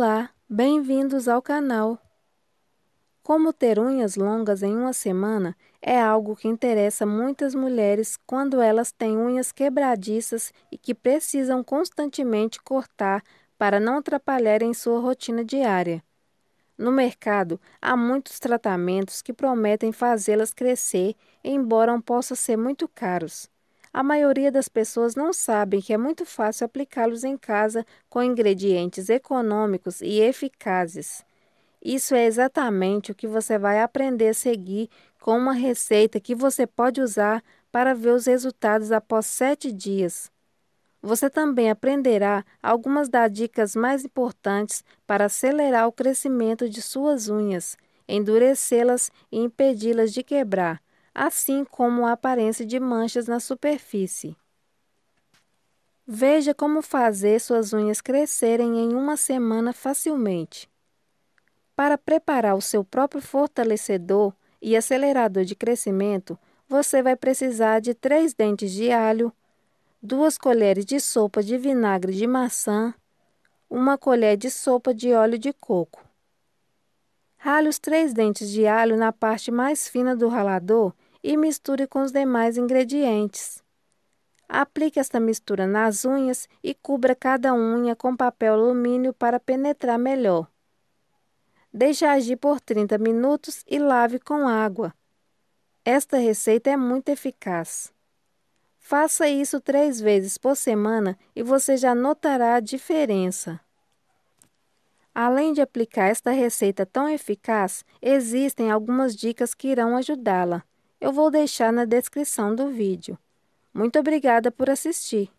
Olá, bem-vindos ao canal! Como ter unhas longas em uma semana é algo que interessa muitas mulheres quando elas têm unhas quebradiças e que precisam constantemente cortar para não atrapalharem sua rotina diária. No mercado, há muitos tratamentos que prometem fazê-las crescer, embora possam ser muito caros. A maioria das pessoas não sabem que é muito fácil aplicá-los em casa com ingredientes econômicos e eficazes. Isso é exatamente o que você vai aprender a seguir com uma receita que você pode usar para ver os resultados após sete dias. Você também aprenderá algumas das dicas mais importantes para acelerar o crescimento de suas unhas, endurecê-las e impedi-las de quebrar assim como a aparência de manchas na superfície. Veja como fazer suas unhas crescerem em uma semana facilmente. Para preparar o seu próprio fortalecedor e acelerador de crescimento, você vai precisar de três dentes de alho, duas colheres de sopa de vinagre de maçã, uma colher de sopa de óleo de coco. Rale os três dentes de alho na parte mais fina do ralador e misture com os demais ingredientes. Aplique esta mistura nas unhas e cubra cada unha com papel alumínio para penetrar melhor. Deixe agir por 30 minutos e lave com água. Esta receita é muito eficaz. Faça isso três vezes por semana e você já notará a diferença. Além de aplicar esta receita tão eficaz, existem algumas dicas que irão ajudá-la eu vou deixar na descrição do vídeo. Muito obrigada por assistir!